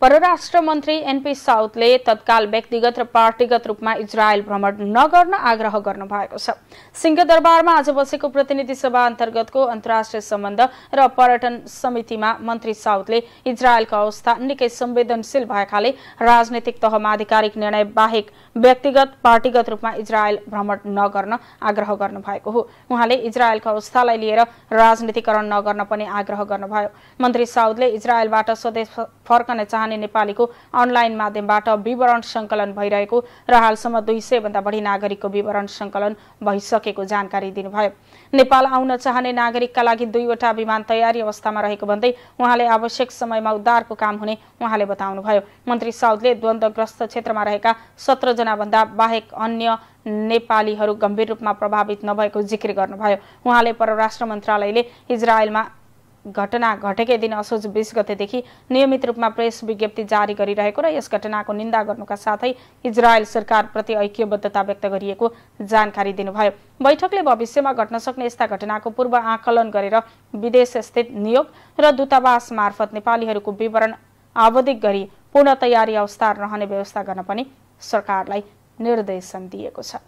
परराष्ट्र मन्त्री एनपी साउथले तत्काल व्यक्तिगत र पार्टीगत रूपमा इजरायल भ्रमण नगर्न आग्रह गर्नु भएको छ सिंहदरबारमा आज बसेको प्रतिनिधि सभा अन्तर्गतको अन्तर्राष्ट्रिय सम्बन्ध र पर्यटन समितिमा मन्त्री साउथले इजरायलको अवस्था निकै संवेदनशील भएकाले राजनैतिक तहमा आधिकारिक निर्णय बाहेक व्यक्तिगत पार्टीगत रूपमा इजरायल भ्रमण नगर्न आग्रह गर्नु भएको हो उहाँले इजरायलको अवस्थालाई लिएर राजनीतिकरण नगर्न पनि आग्रह गर्नुभयो मन्त्री साउदले इजरायलबाट स्वदेश फर्कन चाहन्छ स्थानीय नेपालीको अनलाइन माध्यमबाट विवरण सङ्कलन भइरहेको र हालसम्म दुई सयभन्दा बढी नागरिकको विवरण सङ्कलन भइसकेको जानकारी दिनुभयो नेपाल आउन चाहने नागरिकका लागि दुईवटा विमान तयारी अवस्थामा रहेको भन्दै उहाँले आवश्यक समयमा उद्धारको काम हुने उहाँले बताउनुभयो मन्त्री साउदले द्वन्द्वग्रस्त क्षेत्रमा रहेका जनाभन्दा बाहेक अन्य नेपालीहरू गम्भीर रूपमा प्रभावित नभएको जिक्र गर्नुभयो उहाँले परराष्ट्र मन्त्रालयले इजरायलमा घटना घटेकै दिन असोज बिस गतेदेखि नियमित रूपमा प्रेस विज्ञप्ति जारी गरिरहेको र यस घटनाको निन्दा गर्नुका साथै इजरायल सरकारप्रति ऐक्यबद्धता व्यक्त गरिएको जानकारी दिनुभयो बैठकले भविष्यमा घट्न सक्ने यस्ता घटनाको पूर्व आकलन गरेर विदेश स्थित नियोग र दूतावास मार्फत नेपालीहरूको विवरण आवधिक गरी पूर्ण तयारी अवस्था रहने व्यवस्था गर्न पनि सरकारलाई निर्देशन दिएको छ